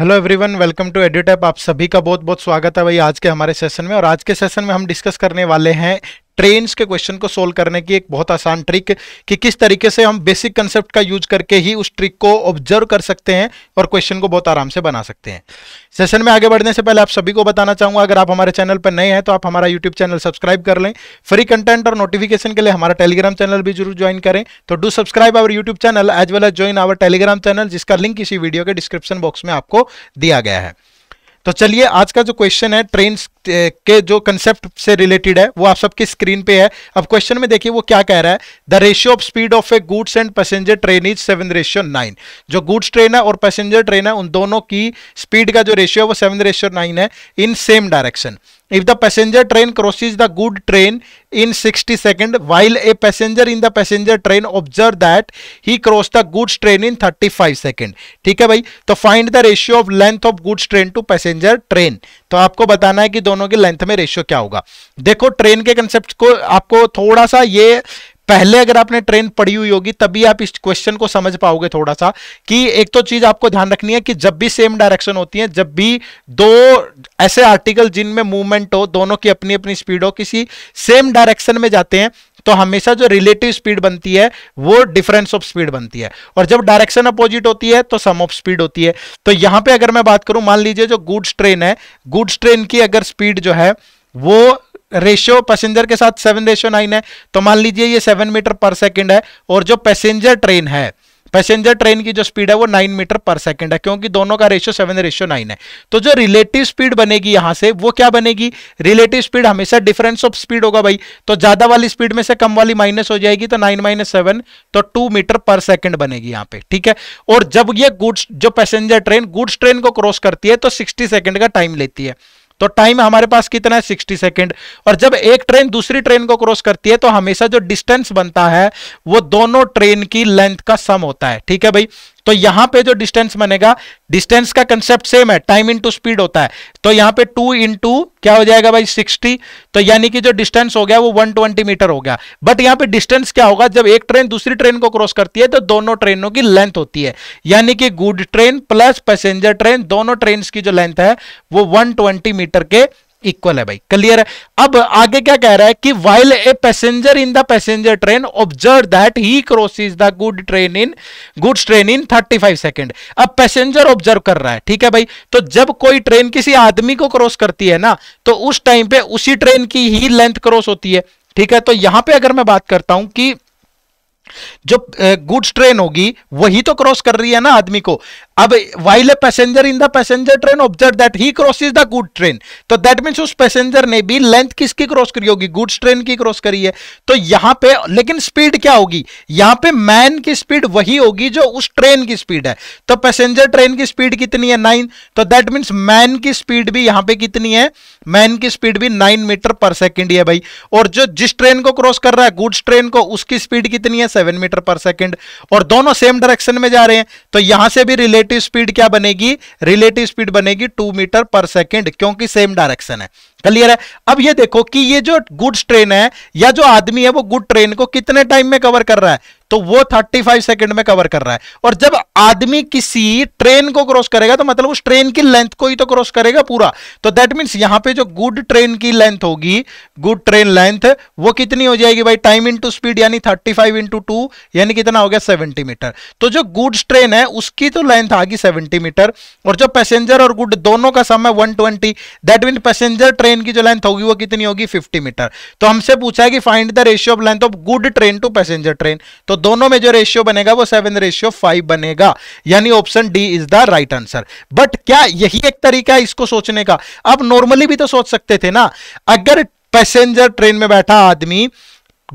hello everyone welcome to app आप सभी का बहुत बहुत स्वागत है भाई आज के हमारे सेशन में और आज के सेशन में हम डिस्कस करने वाले हैं ट्रेन के क्वेश्चन को सोल्व करने की एक बहुत आसान ट्रिक कि किस तरीके से हम बेसिक कंसेप्ट का यूज करके ही उस ट्रिक को ऑब्जर्व कर सकते हैं और क्वेश्चन को बहुत आराम से बना सकते हैं सेशन में आगे बढ़ने से पहले आप सभी को बताना चाहूंगा अगर आप हमारे चैनल पर नए हैं तो आप हमारा यूट्यूब चैनल सब्सक्राइब कर लें फ्री कंटेंट और नोटिफिकेशन के लिए हमारा टेलीग्राम चैनल भी जरूर ज्वाइन करें तो do subscribe our YouTube channel as well as join our Telegram channel जिसका लिंक इसी वीडियो के डिस्क्रिप्शन बॉक्स में आपको दिया गया है तो चलिए आज का जो क्वेश्चन है ट्रेन के जो कंसेप्ट से रिलेटेड है वो आप सबकी स्क्रीन पे है अब क्वेश्चन में देखिए वो क्या कह रहा है the ratio of speed of a goods and passenger train is seven ratio nine जो गुड्स ट्रेन है और पैसेंजर ट्रेन है उन दोनों की स्पीड का जो रेशियो है वो सेवन रेशियो नाइन है in same direction if the passenger train crosses the good train in sixty second while a passenger in the passenger train observe that he cross the goods train in thirty five second ठीक है भाई तो find the ratio of length of goods train to passenger train तो आपको बताना है कि दोनों के लेंथ में रेशियो क्या होगा देखो ट्रेन के कंसेप्ट को आपको थोड़ा सा ये पहले अगर आपने ट्रेन पढ़ी हुई होगी तभी आप इस क्वेश्चन को समझ पाओगे थोड़ा सा कि एक तो चीज आपको ध्यान रखनी है कि जब भी सेम डायरेक्शन होती है जब भी दो ऐसे आर्टिकल जिनमें मूवमेंट हो दोनों की अपनी अपनी स्पीड हो किसी सेम डायरेक्शन में जाते हैं तो हमेशा जो रिलेटिव स्पीड बनती है वो डिफरेंस ऑफ स्पीड बनती है और जब डायरेक्शन अपोजिट होती है तो सम ऑफ स्पीड होती है तो यहां पे अगर मैं बात करूं मान लीजिए जो गुड्स ट्रेन है गुड्स ट्रेन की अगर स्पीड जो है वो रेशियो पैसेंजर के साथ सेवन रेशियो नाइन है तो मान लीजिए ये सेवन मीटर पर सेकेंड है और जो पैसेंजर ट्रेन है पैसेंजर ट्रेन की जो स्पीड है वो नाइन मीटर पर सेकंड है क्योंकि दोनों का रेशियो सेवन रेशियो नाइन है तो जो रिलेटिव स्पीड बनेगी यहां से वो क्या बनेगी रिलेटिव स्पीड हमेशा डिफरेंस ऑफ स्पीड होगा भाई तो ज्यादा वाली स्पीड में से कम वाली माइनस हो जाएगी तो नाइन माइनस सेवन तो टू मीटर पर सेकेंड बनेगी यहां पर ठीक है और जब यह गुड्स जो पैसेंजर ट्रेन गुड्स ट्रेन को क्रॉस करती है तो सिक्सटी सेकेंड का टाइम लेती है तो टाइम हमारे पास कितना है सिक्सटी सेकेंड और जब एक ट्रेन दूसरी ट्रेन को क्रॉस करती है तो हमेशा जो डिस्टेंस बनता है वो दोनों ट्रेन की लेंथ का सम होता है ठीक है भाई तो यहां पे जो डिस्टेंस बनेगा डिस्टेंस का कंसेप्ट सेम है टाइम इंटू स्पीड होता है तो यहां पे टू इंटू क्या हो जाएगा भाई सिक्सटी तो यानी कि जो डिस्टेंस हो गया वो वन ट्वेंटी मीटर हो गया बट यहां पे डिस्टेंस क्या होगा जब एक ट्रेन दूसरी ट्रेन को क्रॉस करती है तो दोनों ट्रेनों की लेंथ होती है यानी कि good train plus passenger train दोनों ट्रेन की जो लेंथ है वो वन मीटर के इक्वल है भाई क्लियर है अब आगे क्या कह रहा है कि while a passenger in the passenger train observe that he crosses the good train in good train in 35 second अब पैसेंजर ऑब्जर्व कर रहा है ठीक है भाई तो जब कोई ट्रेन किसी आदमी को क्रॉस करती है ना तो उस टाइम पे उसी ट्रेन की ही लेंथ क्रॉस होती है ठीक है तो यहां पर अगर मैं बात करता हूं कि जो गुड्स ट्रेन होगी वही तो क्रॉस कर रही है ना आदमी को अब while a passenger in the passenger train observe that he cross is the good train तो दैट मीन उस पैसेंजर ने भी लेंथ किसकी क्रॉस करी होगी गुड्स ट्रेन की क्रॉस करी है तो यहां पे लेकिन स्पीड क्या होगी यहां पे मैन की स्पीड वही होगी जो उस ट्रेन की स्पीड है तो पैसेंजर ट्रेन की स्पीड कितनी है नाइन तो दैट मीन्स मैन की स्पीड भी यहां पर कितनी है मैन की स्पीड भी नाइन मीटर पर सेकेंड है भाई और जो जिस ट्रेन को क्रॉस कर रहा है गुड्स ट्रेन को उसकी स्पीड कितनी है सेवन मीटर पर सेकेंड और दोनों सेम डायरेक्शन में जा रहे हैं तो यहां से भी रिलेट रिलेटिव स्पीड क्या बनेगी रिलेटिव स्पीड बनेगी टू मीटर पर सेकेंड क्योंकि सेम डायरेक्शन है क्लियर है अब ये देखो कि ये जो गुड्स ट्रेन है या जो आदमी है वो गुड ट्रेन को कितने टाइम में कवर कर रहा है तो वो 35 सेकंड में कवर कर रहा है और जब आदमी किसी ट्रेन को क्रॉस करेगा तो मतलब उस ट्रेन की लेंथ को ही तो क्रॉस करेगा पूरा तो दैट मीन्स यहां पे जो गुड ट्रेन की लेंथ होगी गुड ट्रेन लेंथ वो कितनी हो जाएगी भाई टाइम इंटू स्पीड यानी 35 फाइव इंटू टू यानी कितना हो गया 70 मीटर तो जो गुड्स ट्रेन है उसकी तो लेंथ आगी सेवेंटी मीटर और जो पैसेंजर और गुड दोनों का समय one twenty that mean passenger train की जो लेंथ होगी वो कितनी होगी फिफ्टी मीटर तो हमसे पूछा है कि find the ratio of length of good train to passenger train तो तो दोनों में जो रेशियो बनेगा वो सेवन रेशियो फाइव बनेगा यानी option D is the right answer but क्या यही एक तरीका है इसको सोचने का आप नॉर्मली भी तो सोच सकते थे ना अगर पैसेंजर ट्रेन में बैठा आदमी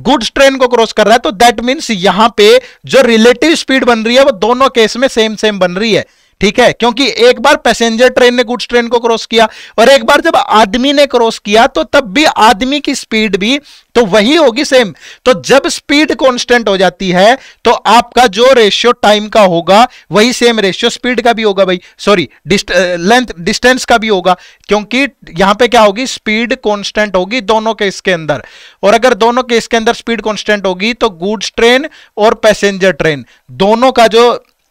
गुड्स ट्रेन को क्रॉस कर रहा है तो दैट मीन्स यहां पे जो रिलेटिव स्पीड बन रही है वो दोनों केस में सेम सेम बन रही है ठीक है क्योंकि एक बार पैसेंजर ट्रेन ने गुड्स ट्रेन को क्रॉस किया और एक बार जब आदमी ने क्रॉस किया तो तब भी आदमी की स्पीड भी तो वही होगी सेम तो जब स्पीड कांस्टेंट हो जाती है तो आपका जो रेशियो टाइम का होगा वही सेम रेशियो स्पीड का भी होगा भाई सॉरी लेंथ डिस्टेंस का भी होगा क्योंकि यहां पे क्या होगी स्पीड कांस्टेंट होगी दोनों केस के अंदर और अगर दोनों केस के अंदर स्पीड कांस्टेंट होगी तो गुड्स ट्रेन और पैसेंजर ट्रेन दोनों का जो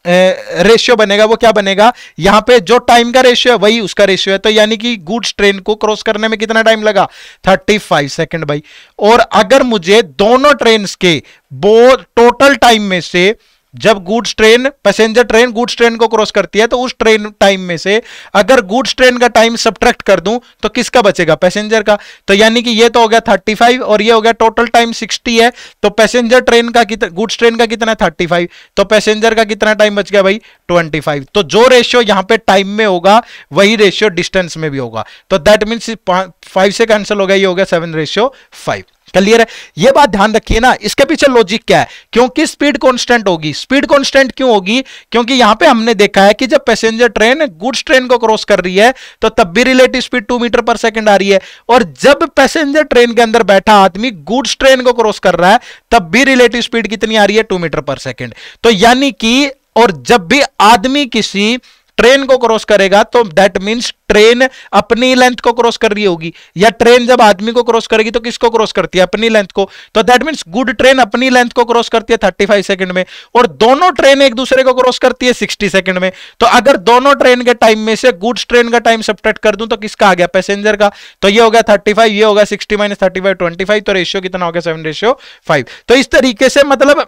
रेशियो बनेगा वो क्या बनेगा यहां पे जो टाइम का रेशियो है वही उसका रेशियो है तो यानी कि गुड्स ट्रेन को क्रॉस करने में कितना टाइम लगा 35 सेकंड भाई और अगर मुझे दोनों ट्रेन के बो टोटल टाइम में से जब goods train passenger train goods train को क्रॉस करती है तो उस ट्रेन टाइम में से अगर गुड्स ट्रेन का टाइम सब्ट्रैक्ट कर दूं तो किसका बचेगा पैसेंजर का तो यानी कि ये तो हो गया 35 और ये हो गया टोटल टाइम 60 है तो पैसेंजर ट्रेन का कितना गुड्स ट्रेन का कितना है फाइव तो पैसेंजर का कितना टाइम बच गया भाई ट्वेंटी तो जो रेशियो यहां पर टाइम में होगा वही रेशियो डिस्टेंस में भी होगा तो दैट मीन्स फाइव से कैंसिल हो गया ये हो गया सेवन रेशियो फाइव क्लियर है यह बात ध्यान रखिए ना इसके पीछे लॉजिक क्या है क्योंकि स्पीड कांस्टेंट होगी स्पीड कांस्टेंट क्यों होगी क्योंकि यहां पे हमने देखा है कि जब पैसेंजर ट्रेन गुड्स ट्रेन को क्रॉस कर रही है तो तब भी relative speed two metre per second आ रही है और जब पैसेंजर ट्रेन के अंदर बैठा आदमी गुड्स ट्रेन को क्रॉस कर रहा है तब भी रिलेटिव स्पीड कितनी आ रही है टू मीटर पर सेकेंड तो यानी कि और जब भी आदमी किसी ट्रेन को क्रॉस करेगा तो दैट मीन्स ट्रेन अपनी लेंथ को क्रॉस कर रही होगी या ट्रेन जब आदमी को क्रॉस करेगी तो किसको क्रॉस करती है अपनी लेंथ को तो दैट मीन्स गुड ट्रेन अपनी लेंथ को क्रॉस करती है फाइव सेकंड में और दोनों ट्रेन एक दूसरे को क्रॉस करती है सिक्सटी सेकंड में तो अगर दोनों ट्रेन के टाइम में से गुड्स ट्रेन का टाइम सपरेट कर दूं तो किसका आ गया पैसेंजर का तो ये हो गया थर्टी फाइव ये होगा सिक्सटी माइनस ट्वेंटी फाइव तो रेशियो कितना हो गया सेवन रेशियो फाइव तो इस तरीके से मतलब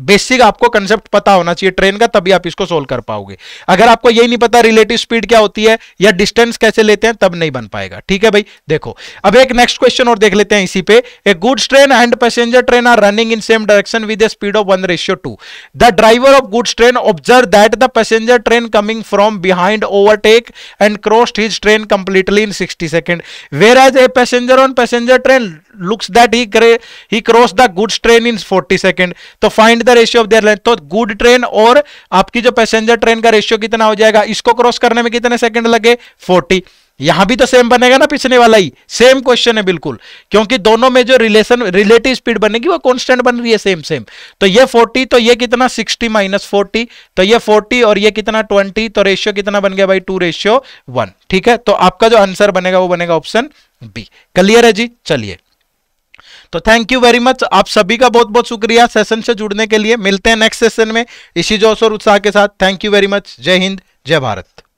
बेसिक आपको कंसेप्ट पता होना चाहिए ट्रेन का तभी आप इसको सोल्व कर पाओगे अगर आपको यही नहीं पता रिलेटिव स्पीड क्या होती है या डिस्टेंस कैसे लेते हैं तब नहीं बन पाएगा ठीक है भाई देखो अब एक नेक्स्ट क्वेश्चन और देख लेते हैं इसी पे a goods train and passenger train are running in same direction with a speed of one ratio to the driver of goods train observe that the passenger train coming from behind overtake and crossed his train completely in sixty second whereas a passenger on passenger train looks that he cross the goods train in forty second तो find the ratio of their length तो good train और आपकी जो passenger train का ratio कितना हो जाएगा इसको क्रॉस करने में कितने सेकंड लगे 40 यहां भी तो सेम बनेगा ना पिछले वाला ही सेम क्वेश्चन है बिल्कुल क्योंकि दोनों में जो रिलेशन रिलेटिव स्पीड बनेगी वो कांस्टेंट बन रही है सेम सेम तो ये 40 तो ये कितना 60 माइनस 40 तो ये 40 और ये कितना 20 तो रेशियो कितना बन गया भाई टू रेशियो वन ठीक है तो आपका जो आंसर बनेगा वो बनेगा ऑप्शन बी क्लियर है जी चलिए तो थैंक यू वेरी मच आप सभी का बहुत बहुत शुक्रिया सेशन से जुड़ने के लिए मिलते हैं नेक्स्ट सेशन में इसी जोश और उत्साह के साथ थैंक यू वेरी मच जय हिंद जय भारत